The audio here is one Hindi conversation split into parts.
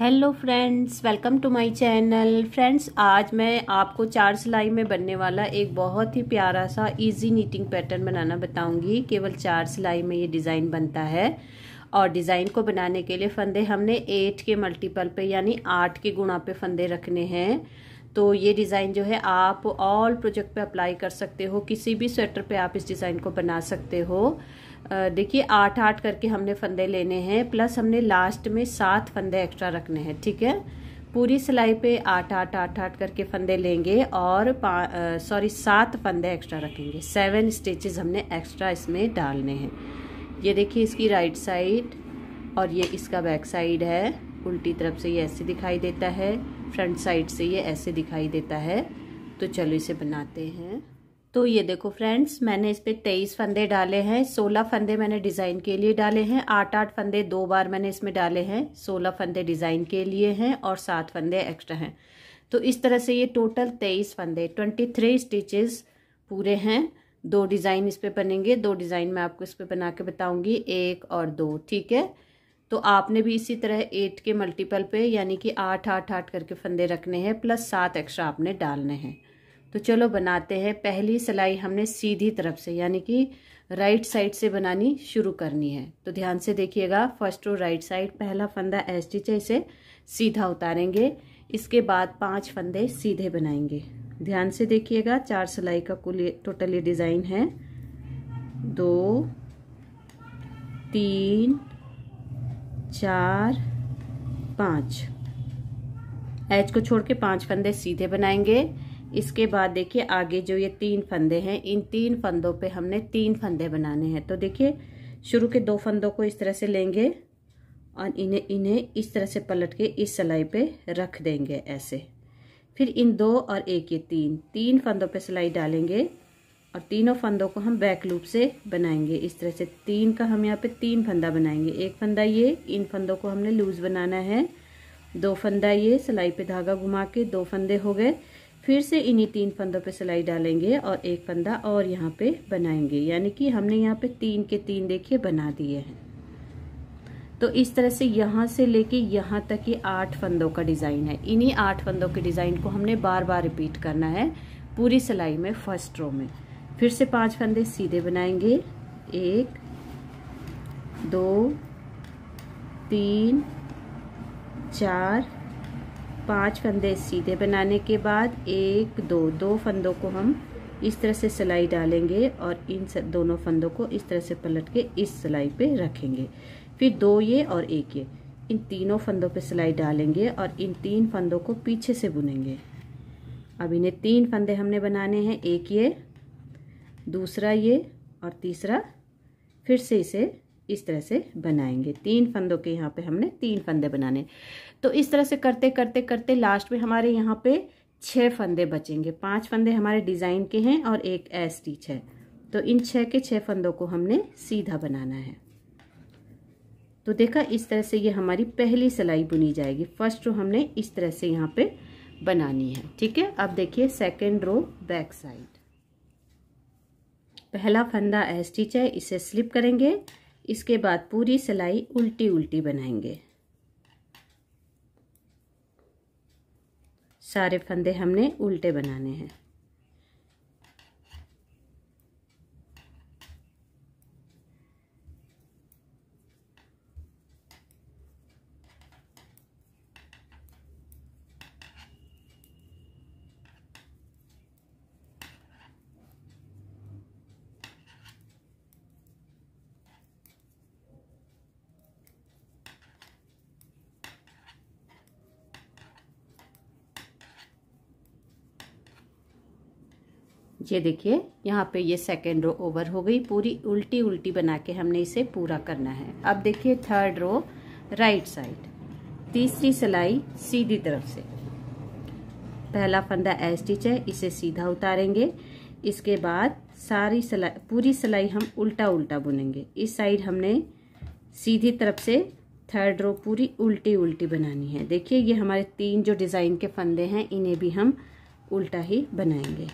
hello friends welcome to my channel friends आज मैं आपको चार सिलाई में बनने वाला एक बहुत ही प्यारा सा इजी नीटिंग पैटर्न बनाना बताऊंगी केवल चार सिलाई में ये डिज़ाइन बनता है और डिज़ाइन को बनाने के लिए फंदे हमने एट के मल्टीपल पे यानी आठ के गुणा पे फंदे रखने हैं तो ये डिज़ाइन जो है आप ऑल प्रोजेक्ट पर अप्लाई कर सकते हो किसी भी स्वेटर पर आप इस डिज़ाइन को बना सकते हो देखिए आठ आठ करके हमने फंदे लेने हैं प्लस हमने लास्ट में सात फंदे एक्स्ट्रा रखने हैं ठीक है पूरी सिलाई पे आठ आठ आठ आठ करके फंदे लेंगे और सॉरी सात फंदे एक्स्ट्रा रखेंगे सेवन स्टिचेस हमने एक्स्ट्रा इसमें डालने हैं ये देखिए इसकी राइट साइड और ये इसका बैक साइड है उल्टी तरफ से ये ऐसे दिखाई देता है फ्रंट साइड से ये ऐसे दिखाई देता है तो चलो इसे बनाते हैं तो ये देखो फ्रेंड्स मैंने इस पर तेईस फंदे डाले हैं सोलह फंदे मैंने डिज़ाइन के लिए डाले हैं आठ आठ फंदे दो बार मैंने इसमें डाले हैं सोलह फंदे डिज़ाइन के लिए हैं और सात फंदे एक्स्ट्रा हैं तो इस तरह से ये टोटल तेईस फंदे ट्वेंटी थ्री स्टिचेस पूरे हैं दो डिज़ाइन इस पर बनेंगे दो डिज़ाइन मैं आपको इस पर बना के बताऊँगी एक और दो ठीक है तो आपने भी इसी तरह एट के मल्टीपल पे यानी कि आठ आठ आठ करके फंदे रखने हैं प्लस सात एक्स्ट्रा आपने डालने हैं तो चलो बनाते हैं पहली सिलाई हमने सीधी तरफ से यानी कि राइट साइड से बनानी शुरू करनी है तो ध्यान से देखिएगा फर्स्ट और राइट साइड पहला फंदा एस टीच है इसे सीधा उतारेंगे इसके बाद पांच फंदे सीधे बनाएंगे ध्यान से देखिएगा चार सिलाई का कुल टोटल ये डिज़ाइन है दो तीन चार पाँच एच को छोड़ के पाँच फंदे सीधे बनाएंगे इसके बाद देखिए आगे जो ये तीन फंदे हैं इन तीन फंदों पे हमने तीन फंदे बनाने हैं तो देखिए शुरू के दो फंदों को इस तरह से लेंगे और इन्हें इन्हें इस तरह से पलट के इस सिलाई पे रख देंगे ऐसे फिर इन दो और एक ये तीन तीन फंदों पे सिलाई डालेंगे और तीनों फंदों को हम बैक लूप से बनाएंगे इस तरह से तीन का हम यहाँ पे तीन फंदा बनाएंगे एक फंदा ये इन फंदों को हमने लूज़ बनाना है दो फंदा ये सिलाई पे धागा घुमा के दो फंदे हो गए फिर से इन्हीं तीन फंदों पे सिलाई डालेंगे और एक फंदा और यहाँ पे बनाएंगे यानी कि हमने यहाँ पे तीन के तीन देखिए बना दिए हैं तो इस तरह से यहाँ से लेके यहाँ तक ये आठ फंदों का डिज़ाइन है इन्हीं आठ फंदों के डिज़ाइन को हमने बार बार रिपीट करना है पूरी सिलाई में फर्स्ट रो में फिर से पाँच फंदे सीधे बनाएंगे एक दो तीन चार पांच फंदे सीधे बनाने के बाद एक दो दो फंदों को हम इस तरह से सिलाई डालेंगे और इन दोनों फंदों को इस तरह से पलट के इस सिलाई पे रखेंगे फिर दो ये और एक ये इन तीनों फंदों पे सिलाई डालेंगे और इन तीन फंदों को पीछे से बुनेंगे अब इन्हें तीन फंदे हमने बनाने हैं एक ये दूसरा ये और तीसरा फिर से इसे इस तरह से बनाएंगे तीन फंदों के यहाँ पे हमने तीन फंदे बनाने तो इस तरह से करते करते करते लास्ट में हमारे यहाँ पे छह फंदे बचेंगे पांच फंदे हमारे डिज़ाइन के हैं और एक ए स्टिच है तो इन छह के छह फंदों को हमने सीधा बनाना है तो देखा इस तरह से ये हमारी पहली सिलाई बुनी जाएगी फर्स्ट रो हमने इस तरह से यहाँ पे बनानी है ठीक है अब देखिए सेकेंड रो बैक साइड पहला फंदा ए स्टिच है इसे स्लिप करेंगे इसके बाद पूरी सिलाई उल्टी उल्टी बनाएंगे सारे फंदे हमने उल्टे बनाने हैं ये देखिए यहाँ पे ये सेकेंड रो ओवर हो गई पूरी उल्टी उल्टी बना के हमने इसे पूरा करना है अब देखिए थर्ड रो राइट साइड तीसरी सिलाई सीधी तरफ से पहला फंदा ए स्टिच है इसे सीधा उतारेंगे इसके बाद सारी सिलाई पूरी सिलाई हम उल्टा उल्टा बुनेंगे इस साइड हमने सीधी तरफ से थर्ड रो पूरी उल्टी उल्टी बनानी है देखिए ये हमारे तीन जो डिज़ाइन के फंदे हैं इन्हें भी हम उल्टा ही बनाएंगे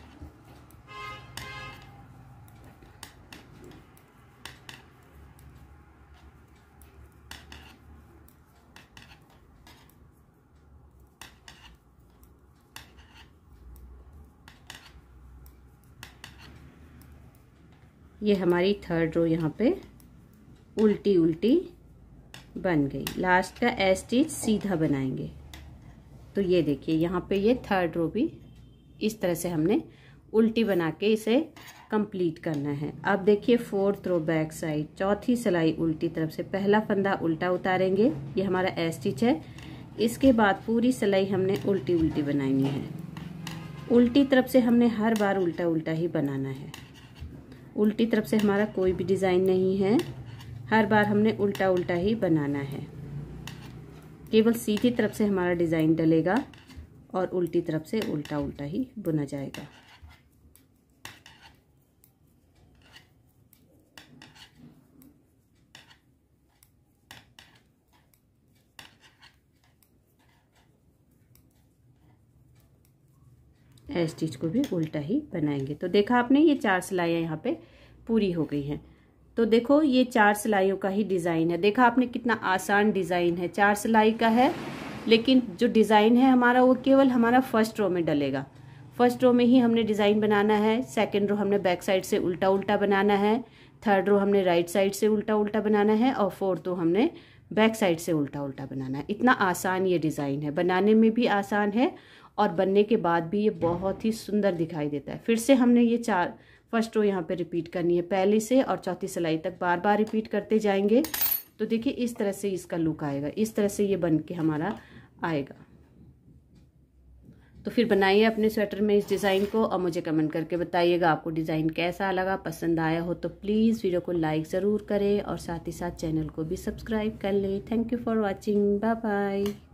ये हमारी थर्ड रो यहाँ पे उल्टी उल्टी बन गई लास्ट का ए स्टिच सीधा बनाएंगे तो ये देखिए यहाँ पे ये थर्ड रो भी इस तरह से हमने उल्टी बना के इसे कंप्लीट करना है अब देखिए फोर्थ रो बैक साइड चौथी सिलाई उल्टी तरफ से पहला फंदा उल्टा उतारेंगे ये हमारा ए स्टिच है इसके बाद पूरी सिलाई हमने उल्टी उल्टी बनानी है उल्टी तरफ से हमने हर बार उल्टा उल्टा ही बनाना है उल्टी तरफ से हमारा कोई भी डिज़ाइन नहीं है हर बार हमने उल्टा उल्टा ही बनाना है केवल सीधी तरफ से हमारा डिज़ाइन डलेगा और उल्टी तरफ से उल्टा उल्टा ही बुना जाएगा स्टिच को भी उल्टा ही बनाएंगे तो देखा आपने ये चार सिलाइयाँ यहाँ पे पूरी हो गई हैं तो देखो ये चार सिलाइयों का ही डिज़ाइन है देखा आपने कितना आसान डिज़ाइन है चार सिलाई का है लेकिन जो डिज़ाइन है हमारा वो केवल हमारा फर्स्ट रो में डलेगा फर्स्ट रो में ही हमने डिज़ाइन बनाना है सेकेंड रो हमने बैक साइड से उल्टा उल्टा बनाना है थर्ड रो हमने राइट साइड से उल्टा उल्टा बनाना है और फोर्थ रो हमने बैक साइड से उल्टा उल्टा बनाना है इतना आसान ये डिज़ाइन है बनाने में भी आसान है और बनने के बाद भी ये बहुत ही सुंदर दिखाई देता है फिर से हमने ये चार फर्स्ट रो यहाँ पे रिपीट करनी है पहले से और चौथी सिलाई तक बार बार रिपीट करते जाएंगे तो देखिए इस तरह से इसका लुक आएगा इस तरह से ये बन के हमारा आएगा तो फिर बनाइए अपने स्वेटर में इस डिज़ाइन को और मुझे कमेंट करके बताइएगा आपको डिज़ाइन कैसा लगा पसंद आया हो तो प्लीज़ वीडियो को लाइक ज़रूर करें और साथ ही साथ चैनल को भी सब्सक्राइब कर लें thank you for watching bye bye